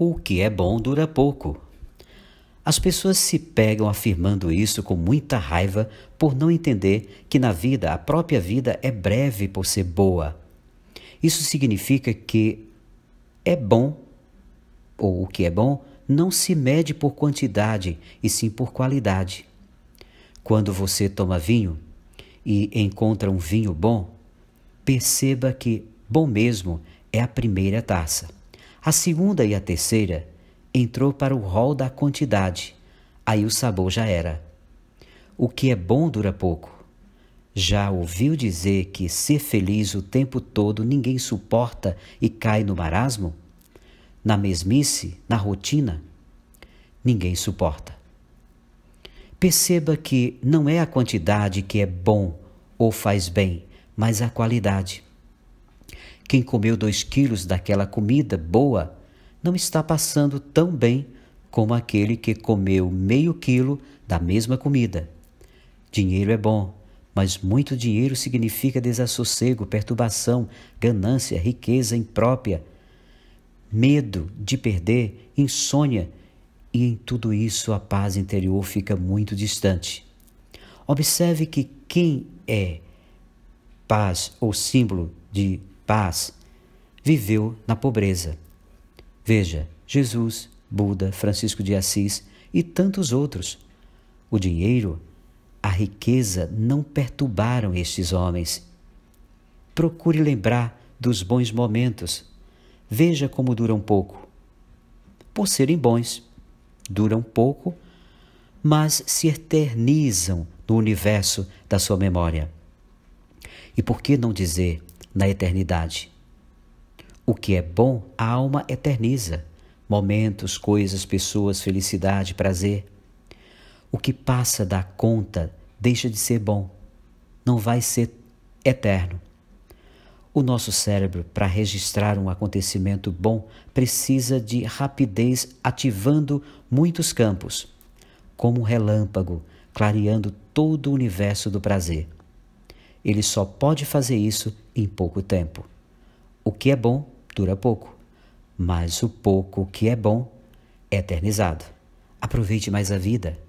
O que é bom dura pouco. As pessoas se pegam afirmando isso com muita raiva por não entender que na vida a própria vida é breve por ser boa. Isso significa que é bom, ou o que é bom, não se mede por quantidade e sim por qualidade. Quando você toma vinho e encontra um vinho bom, perceba que bom mesmo é a primeira taça. A segunda e a terceira entrou para o rol da quantidade, aí o sabor já era. O que é bom dura pouco. Já ouviu dizer que ser feliz o tempo todo ninguém suporta e cai no marasmo? Na mesmice, na rotina? Ninguém suporta. Perceba que não é a quantidade que é bom ou faz bem, mas a qualidade. Quem comeu dois quilos daquela comida boa não está passando tão bem como aquele que comeu meio quilo da mesma comida. Dinheiro é bom, mas muito dinheiro significa desassossego, perturbação, ganância, riqueza imprópria, medo de perder, insônia, e em tudo isso a paz interior fica muito distante. Observe que quem é paz ou símbolo de paz, viveu na pobreza. Veja, Jesus, Buda, Francisco de Assis e tantos outros. O dinheiro, a riqueza não perturbaram estes homens. Procure lembrar dos bons momentos. Veja como duram pouco. Por serem bons, duram pouco, mas se eternizam no universo da sua memória. E por que não dizer na eternidade. O que é bom, a alma eterniza. Momentos, coisas, pessoas, felicidade, prazer. O que passa da conta deixa de ser bom. Não vai ser eterno. O nosso cérebro, para registrar um acontecimento bom, precisa de rapidez ativando muitos campos, como um relâmpago, clareando todo o universo do prazer. Ele só pode fazer isso em pouco tempo. O que é bom dura pouco, mas o pouco que é bom é eternizado. Aproveite mais a vida.